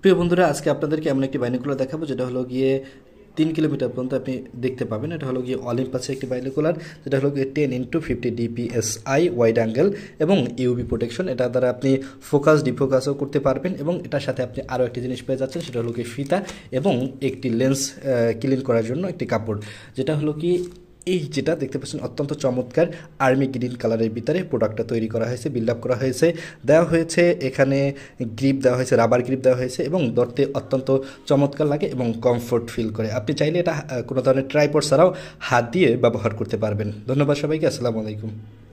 প্রিয় বন্ধুরা আজকে আপনাদেরকে এমন একটি বাইনোকুলার দেখাবো যেটা হলো গিয়ে তিন কিলোমিটার পর্যন্ত আপনি দেখতে পাবেন এটা হলো গিয়ে অলিম্পাসের একটি বাইনোকুলার যেটা হলো গিয়ে ten into fifty DPSI wide angle এবং ইউবি প্রোটেকশন এটা দ্বারা আপনি ফোকাস ডিফোকাসও করতে পারবেন এবং এটার সাথে আপনি আরও একটি জিনিস পেয়ে যাচ্ছেন সেটা হলো গিয়ে ফিতা এবং একটি লেন্স ক্লিন করার জন্য একটি কাপড় যেটা হলো কি এই যেটা দেখতে পাচ্ছেন অত্যন্ত চমৎকার আর্মি গ্রিন কালারের ভিতরে প্রোডাক্টটা তৈরি করা হয়েছে আপ করা হয়েছে দেওয়া হয়েছে এখানে গ্রিপ দেওয়া হয়েছে রাবার গ্রিপ দেওয়া হয়েছে এবং ধরতে অত্যন্ত চমৎকার লাগে এবং কমফোর্ট ফিল করে আপনি চাইলে এটা কোনো ধরনের ট্রাইপড ছাড়াও হাত দিয়ে ব্যবহার করতে পারবেন ধন্যবাদ সবাইকে আসসালামু আলাইকুম